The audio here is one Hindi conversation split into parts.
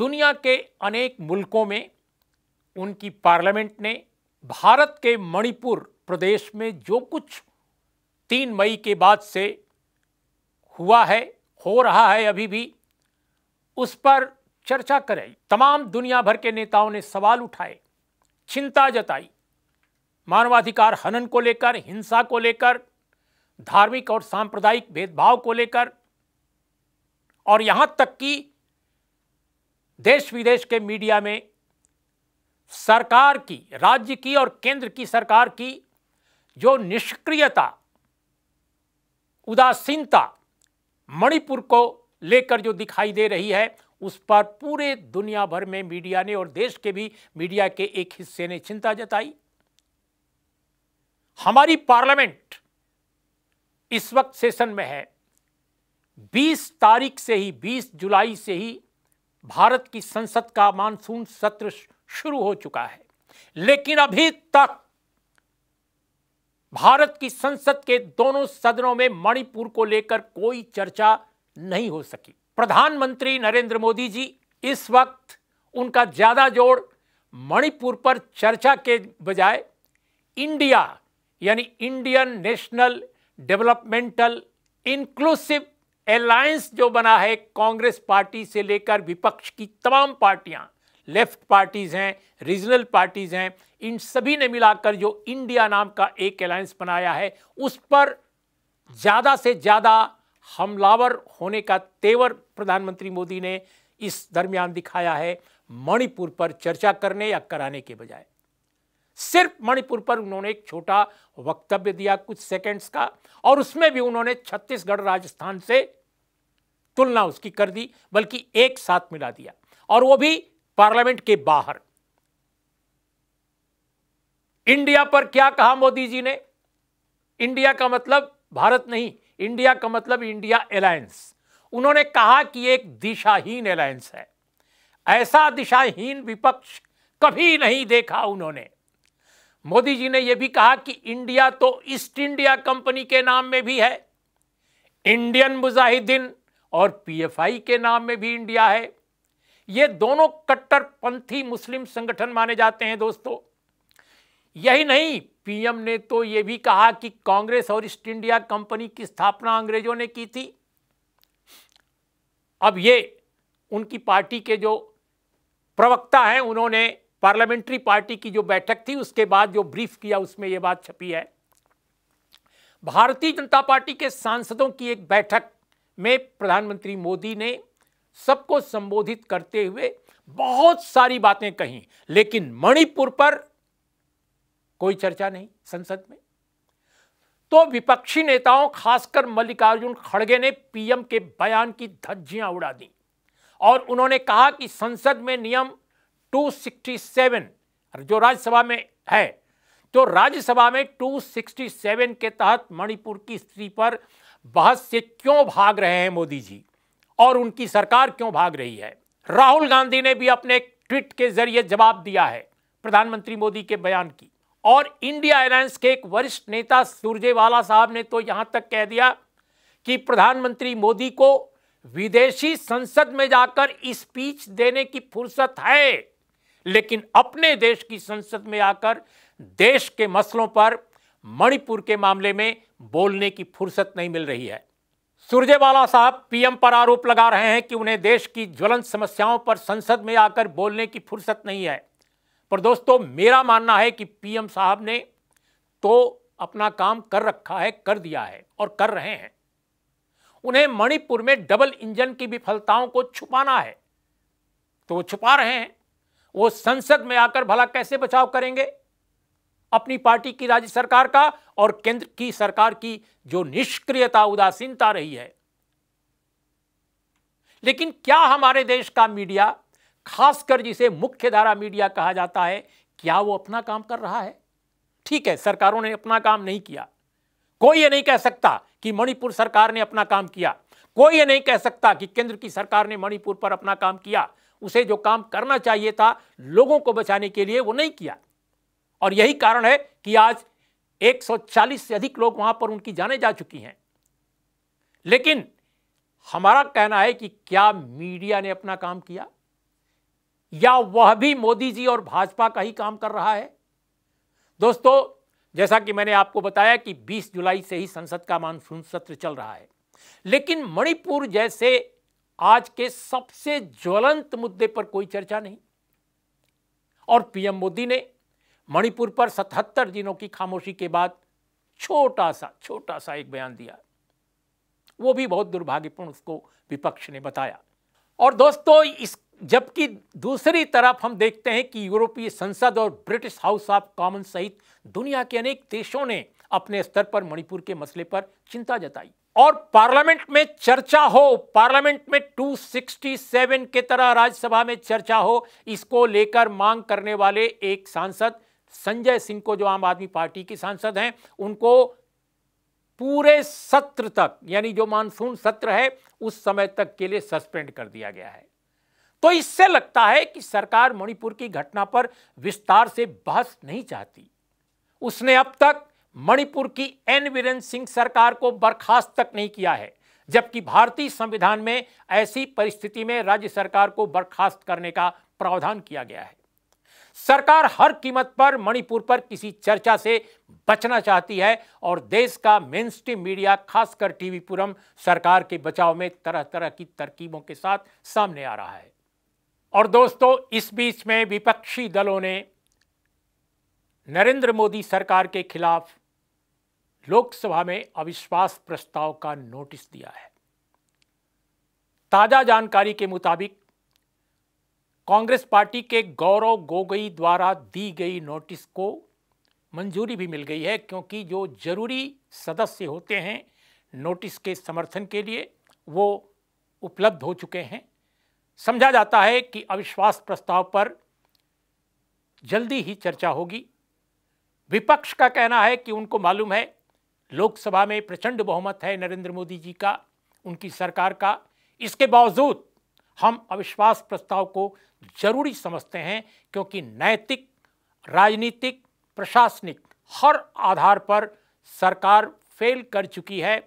दुनिया के अनेक मुल्कों में उनकी पार्लियामेंट ने भारत के मणिपुर प्रदेश में जो कुछ तीन मई के बाद से हुआ है हो रहा है अभी भी उस पर चर्चा कराई तमाम दुनिया भर के नेताओं ने सवाल उठाए चिंता जताई मानवाधिकार हनन को लेकर हिंसा को लेकर धार्मिक और सांप्रदायिक भेदभाव को लेकर और यहाँ तक कि देश विदेश के मीडिया में सरकार की राज्य की और केंद्र की सरकार की जो निष्क्रियता उदासीनता मणिपुर को लेकर जो दिखाई दे रही है उस पर पूरे दुनिया भर में मीडिया ने और देश के भी मीडिया के एक हिस्से ने चिंता जताई हमारी पार्लियामेंट इस वक्त सेशन में है 20 तारीख से ही 20 जुलाई से ही भारत की संसद का मानसून सत्र शुरू हो चुका है लेकिन अभी तक भारत की संसद के दोनों सदनों में मणिपुर को लेकर कोई चर्चा नहीं हो सकी प्रधानमंत्री नरेंद्र मोदी जी इस वक्त उनका ज्यादा जोर मणिपुर पर चर्चा के बजाय इंडिया यानी Indian national developmental inclusive alliance जो बना है कांग्रेस पार्टी से लेकर विपक्ष की तमाम पार्टियां लेफ्ट पार्टीज हैं रीजनल पार्टीज हैं इन सभी ने मिलाकर जो इंडिया नाम का एक अलायंस बनाया है उस पर ज़्यादा से ज़्यादा हमलावर होने का तेवर प्रधानमंत्री मोदी ने इस दरमियान दिखाया है मणिपुर पर चर्चा करने या कराने के बजाय सिर्फ मणिपुर पर उन्होंने एक छोटा वक्तव्य दिया कुछ सेकंड्स का और उसमें भी उन्होंने छत्तीसगढ़ राजस्थान से तुलना उसकी कर दी बल्कि एक साथ मिला दिया और वो भी पार्लियामेंट के बाहर इंडिया पर क्या कहा मोदी जी ने इंडिया का मतलब भारत नहीं इंडिया का मतलब इंडिया अलायंस उन्होंने कहा कि एक दिशाहीन अलायंस है ऐसा दिशाहीन विपक्ष कभी नहीं देखा उन्होंने मोदी जी ने यह भी कहा कि इंडिया तो ईस्ट इंडिया कंपनी के नाम में भी है इंडियन मुजाहिदीन और पीएफआई के नाम में भी इंडिया है ये दोनों कट्टरपंथी मुस्लिम संगठन माने जाते हैं दोस्तों यही नहीं पीएम ने तो यह भी कहा कि कांग्रेस और ईस्ट इंडिया कंपनी की स्थापना अंग्रेजों ने की थी अब ये उनकी पार्टी के जो प्रवक्ता हैं उन्होंने पार्लियामेंट्री पार्टी की जो बैठक थी उसके बाद जो ब्रीफ किया उसमें यह बात छपी है भारतीय जनता पार्टी के सांसदों की एक बैठक में प्रधानमंत्री मोदी ने सबको संबोधित करते हुए बहुत सारी बातें कही लेकिन मणिपुर पर कोई चर्चा नहीं संसद में तो विपक्षी नेताओं खासकर मल्लिकार्जुन खड़गे ने पीएम के बयान की धज्जियां उड़ा दी और उन्होंने कहा कि संसद में नियम 267 जो राज्यसभा में है तो राज्यसभा में 267 के तहत मणिपुर की स्थिति पर बहस से क्यों भाग रहे हैं मोदी जी और उनकी सरकार क्यों भाग रही है राहुल गांधी ने भी अपने ट्वीट के जरिए जवाब दिया है प्रधानमंत्री मोदी के बयान की और इंडिया एलायंस के एक वरिष्ठ नेता सुरजेवाला साहब ने तो यहां तक कह दिया कि प्रधानमंत्री मोदी को विदेशी संसद में जाकर स्पीच देने की फुर्सत है लेकिन अपने देश की संसद में आकर देश के मसलों पर मणिपुर के मामले में बोलने की फुर्सत नहीं मिल रही है सुरजेवाला साहब पीएम पर आरोप लगा रहे हैं कि उन्हें देश की ज्वलंत समस्याओं पर संसद में आकर बोलने की फुर्सत नहीं है पर दोस्तों मेरा मानना है कि पीएम साहब ने तो अपना काम कर रखा है कर दिया है और कर रहे हैं उन्हें मणिपुर में डबल इंजन की विफलताओं को छुपाना है तो वो छुपा रहे हैं वो संसद में आकर भला कैसे बचाव करेंगे अपनी पार्टी की राज्य सरकार का और केंद्र की सरकार की जो निष्क्रियता उदासीनता रही है लेकिन क्या हमारे देश का मीडिया खासकर जिसे मुख्य धारा मीडिया कहा जाता है क्या वो अपना काम कर रहा है ठीक है सरकारों ने अपना काम नहीं किया कोई ये नहीं कह सकता कि मणिपुर सरकार ने अपना काम किया कोई ये नहीं कह सकता कि केंद्र की सरकार ने मणिपुर पर अपना काम किया उसे जो काम करना चाहिए था लोगों को बचाने के लिए वो नहीं किया और यही कारण है कि आज 140 से अधिक लोग वहां पर उनकी जाने जा चुकी हैं लेकिन हमारा कहना है कि क्या मीडिया ने अपना काम किया या वह भी मोदी जी और भाजपा का ही काम कर रहा है दोस्तों जैसा कि मैंने आपको बताया कि 20 जुलाई से ही संसद का मानसून सत्र चल रहा है लेकिन मणिपुर जैसे आज के सबसे ज्वलंत मुद्दे पर कोई चर्चा नहीं और पीएम मोदी ने मणिपुर पर 77 दिनों की खामोशी के बाद छोटा सा छोटा सा एक बयान दिया वो भी बहुत दुर्भाग्यपूर्ण उसको विपक्ष ने बताया और दोस्तों इस जबकि दूसरी तरफ हम देखते हैं कि यूरोपीय संसद और ब्रिटिश हाउस ऑफ कॉमन सहित दुनिया के अनेक देशों ने अपने स्तर पर मणिपुर के मसले पर चिंता जताई और पार्लियामेंट में चर्चा हो पार्लियामेंट में 267 के तरह राज्यसभा में चर्चा हो इसको लेकर मांग करने वाले एक सांसद संजय सिंह को जो आम आदमी पार्टी के सांसद हैं उनको पूरे सत्र तक यानी जो मानसून सत्र है उस समय तक के लिए सस्पेंड कर दिया गया है तो इससे लगता है कि सरकार मणिपुर की घटना पर विस्तार से बहस नहीं चाहती उसने अब तक मणिपुर की एन वीरेन सिंह सरकार को बर्खास्त तक नहीं किया है जबकि भारतीय संविधान में ऐसी परिस्थिति में राज्य सरकार को बर्खास्त करने का प्रावधान किया गया है सरकार हर कीमत पर मणिपुर पर किसी चर्चा से बचना चाहती है और देश का मेन मीडिया खासकर टीवी पुरम सरकार के बचाव में तरह तरह की तरकीबों के साथ सामने आ रहा है और दोस्तों इस बीच में विपक्षी दलों ने नरेंद्र मोदी सरकार के खिलाफ लोकसभा में अविश्वास प्रस्ताव का नोटिस दिया है ताजा जानकारी के मुताबिक कांग्रेस पार्टी के गौरव गोगई द्वारा दी गई नोटिस को मंजूरी भी मिल गई है क्योंकि जो जरूरी सदस्य होते हैं नोटिस के समर्थन के लिए वो उपलब्ध हो चुके हैं समझा जाता है कि अविश्वास प्रस्ताव पर जल्दी ही चर्चा होगी विपक्ष का कहना है कि उनको मालूम है लोकसभा में प्रचंड बहुमत है नरेंद्र मोदी जी का उनकी सरकार का इसके बावजूद हम अविश्वास प्रस्ताव को जरूरी समझते हैं क्योंकि नैतिक राजनीतिक प्रशासनिक हर आधार पर सरकार फेल कर चुकी है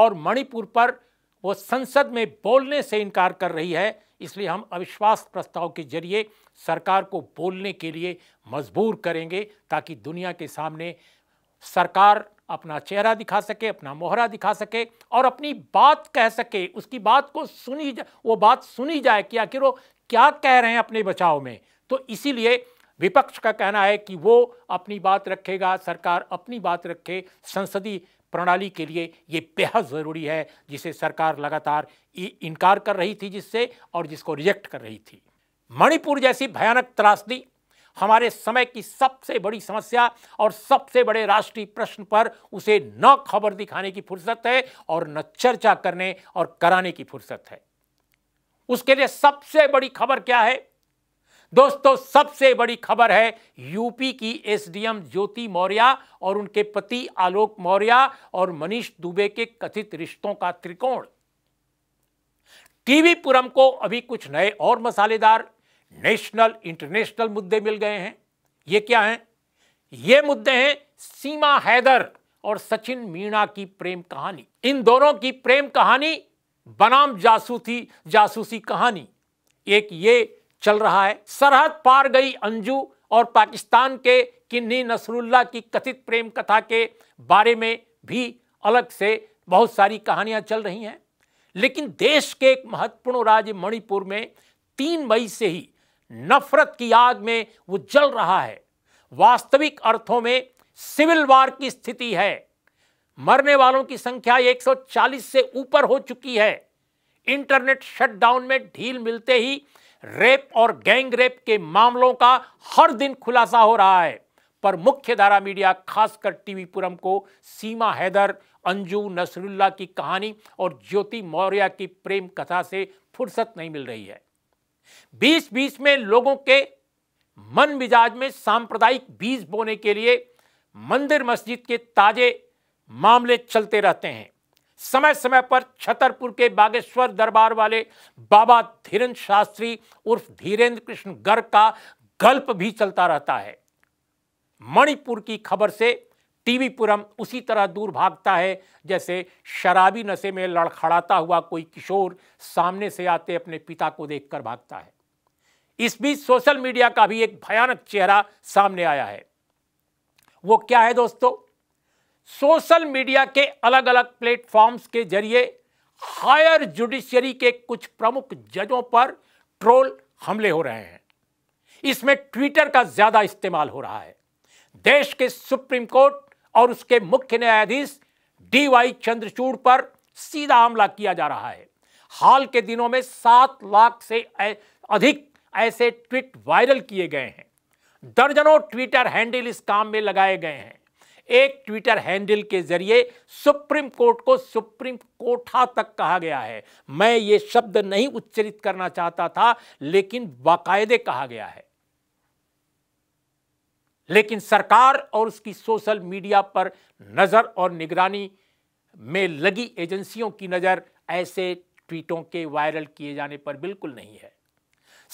और मणिपुर पर वो संसद में बोलने से इनकार कर रही है इसलिए हम अविश्वास प्रस्ताव के जरिए सरकार को बोलने के लिए मजबूर करेंगे ताकि दुनिया के सामने सरकार अपना चेहरा दिखा सके अपना मोहरा दिखा सके और अपनी बात कह सके उसकी बात को सुनी वो बात सुनी जाए कि आखिर वो क्या कह रहे हैं अपने बचाव में तो इसीलिए विपक्ष का कहना है कि वो अपनी बात रखेगा सरकार अपनी बात रखे संसदीय प्रणाली के लिए ये बेहद ज़रूरी है जिसे सरकार लगातार इनकार कर रही थी जिससे और जिसको रिजेक्ट कर रही थी मणिपुर जैसी भयानक त्रासदी हमारे समय की सबसे बड़ी समस्या और सबसे बड़े राष्ट्रीय प्रश्न पर उसे न खबर दिखाने की फुर्सत है और न चर्चा करने और कराने की फुर्सत है उसके लिए सबसे बड़ी खबर क्या है दोस्तों सबसे बड़ी खबर है यूपी की एसडीएम ज्योति मौर्य और उनके पति आलोक मौर्य और मनीष दुबे के कथित रिश्तों का त्रिकोण टीवी पुरम को अभी कुछ नए और मसालेदार नेशनल इंटरनेशनल मुद्दे मिल गए हैं ये क्या हैं ये मुद्दे हैं सीमा हैदर और सचिन मीणा की प्रेम कहानी इन दोनों की प्रेम कहानी बनाम जासूसी जासूसी कहानी एक ये चल रहा है सरहद पार गई अंजू और पाकिस्तान के किन्नी नसरुल्ला की कथित प्रेम कथा के बारे में भी अलग से बहुत सारी कहानियां चल रही हैं लेकिन देश के एक महत्वपूर्ण राज्य मणिपुर में तीन मई से ही नफरत की आग में वो जल रहा है वास्तविक अर्थों में सिविल वार की स्थिति है मरने वालों की संख्या 140 से ऊपर हो चुकी है इंटरनेट शटडाउन में ढील मिलते ही रेप और गैंग रेप के मामलों का हर दिन खुलासा हो रहा है पर मुख्य धारा मीडिया खासकर टीवी पुरम को सीमा हैदर अंजू नसरुल्ला की कहानी और ज्योति मौर्य की प्रेम कथा से फुर्सत नहीं मिल रही है बीच बीच में लोगों के मन मिजाज में सांप्रदायिक बीज बोने के लिए मंदिर मस्जिद के ताजे मामले चलते रहते हैं समय समय पर छतरपुर के बागेश्वर दरबार वाले बाबा धीरेन्द्र शास्त्री उर्फ धीरेन्द्र कृष्ण गर्ग का गल्प भी चलता रहता है मणिपुर की खबर से टीवीपुरम उसी तरह दूर भागता है जैसे शराबी नशे में लड़खड़ाता हुआ कोई किशोर सामने से आते अपने पिता को देखकर भागता है इस बीच सोशल मीडिया का भी एक भयानक चेहरा सामने आया है वो क्या है दोस्तों सोशल मीडिया के अलग अलग प्लेटफॉर्म्स के जरिए हायर जुडिशियरी के कुछ प्रमुख जजों पर ट्रोल हमले हो रहे हैं इसमें ट्विटर का ज्यादा इस्तेमाल हो रहा है देश के सुप्रीम कोर्ट और उसके मुख्य न्यायाधीश डी वाई चंद्रचूड़ पर सीधा हमला किया जा रहा है हाल के दिनों में सात लाख से अधिक ऐसे ट्वीट वायरल किए गए हैं दर्जनों ट्विटर हैंडल इस काम में लगाए गए हैं एक ट्विटर हैंडल के जरिए सुप्रीम कोर्ट को सुप्रीम कोठा तक कहा गया है मैं ये शब्द नहीं उच्चरित करना चाहता था लेकिन बाकायदे कहा गया है लेकिन सरकार और उसकी सोशल मीडिया पर नज़र और निगरानी में लगी एजेंसियों की नज़र ऐसे ट्वीटों के वायरल किए जाने पर बिल्कुल नहीं है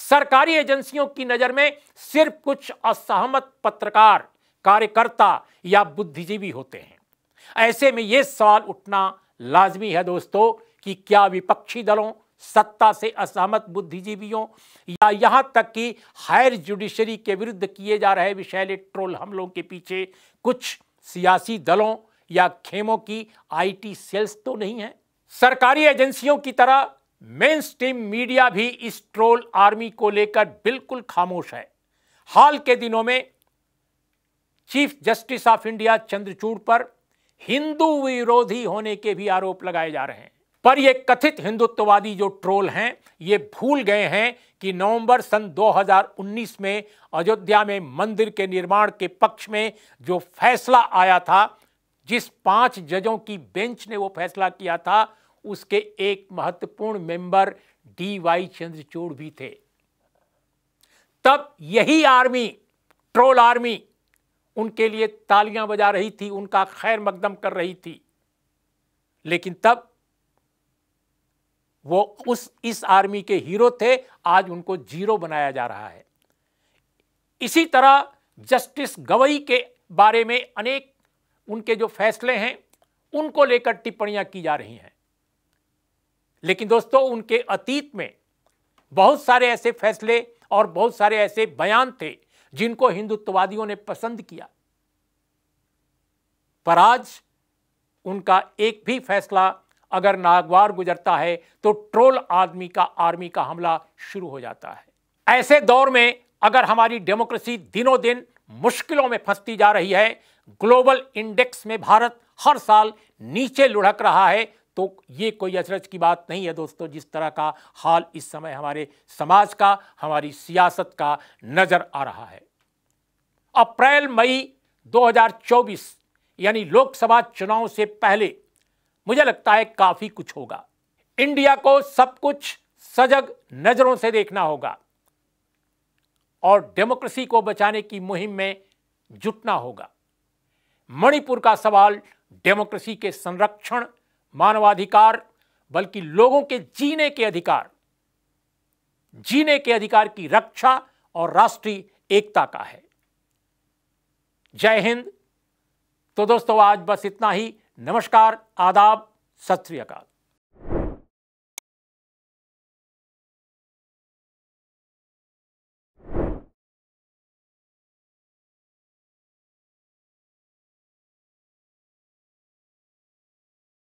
सरकारी एजेंसियों की नज़र में सिर्फ कुछ असहमत पत्रकार कार्यकर्ता या बुद्धिजीवी होते हैं ऐसे में यह सवाल उठना लाजमी है दोस्तों कि क्या विपक्षी दलों सत्ता से असहमत बुद्धिजीवियों या यहाँ तक कि हायर जुडिशरी के विरुद्ध किए जा रहे विषैले ट्रोल हमलों के पीछे कुछ सियासी दलों या खेमों की आईटी सेल्स तो नहीं है सरकारी एजेंसियों की तरह मेन स्ट्रीम मीडिया भी इस ट्रोल आर्मी को लेकर बिल्कुल खामोश है हाल के दिनों में chief justice of India Chandrachud पर हिंदू विरोधी होने के भी आरोप लगाए जा रहे हैं पर ये कथित हिंदुत्ववादी जो ट्रोल हैं ये भूल गए हैं कि नवंबर सन 2019 में अयोध्या में मंदिर के निर्माण के पक्ष में जो फैसला आया था जिस पांच जजों की बेंच ने वो फैसला किया था उसके एक महत्वपूर्ण मेंबर डी वाई चंद्रचूड़ भी थे तब यही आर्मी ट्रोल आर्मी उनके लिए तालियां बजा रही थी उनका खैर मकदम कर रही थी लेकिन तब वो उस इस आर्मी के हीरो थे आज उनको जीरो बनाया जा रहा है इसी तरह जस्टिस गवई के बारे में अनेक उनके जो फैसले हैं उनको लेकर टिप्पणियां की जा रही हैं लेकिन दोस्तों उनके अतीत में बहुत सारे ऐसे फैसले और बहुत सारे ऐसे बयान थे जिनको हिंदुत्ववादियों ने पसंद किया पर आज उनका एक भी फैसला अगर नागवार गुजरता है तो ट्रोल आदमी का आर्मी का हमला शुरू हो जाता है ऐसे दौर में अगर हमारी डेमोक्रेसी दिनों दिन मुश्किलों में फंसती जा रही है ग्लोबल इंडेक्स में भारत हर साल नीचे लुढ़क रहा है तो ये कोई अचरज की बात नहीं है दोस्तों जिस तरह का हाल इस समय हमारे समाज का हमारी सियासत का नज़र आ रहा है अप्रैल मई 2024 यानी लोकसभा चुनाव से पहले मुझे लगता है काफी कुछ होगा इंडिया को सब कुछ सजग नजरों से देखना होगा और डेमोक्रेसी को बचाने की मुहिम में जुटना होगा मणिपुर का सवाल डेमोक्रेसी के संरक्षण मानवाधिकार बल्कि लोगों के जीने के अधिकार जीने के अधिकार की रक्षा और राष्ट्रीय एकता का है जय हिंद तो दोस्तों आज बस इतना ही नमस्कार आदाब सत श्रीकाल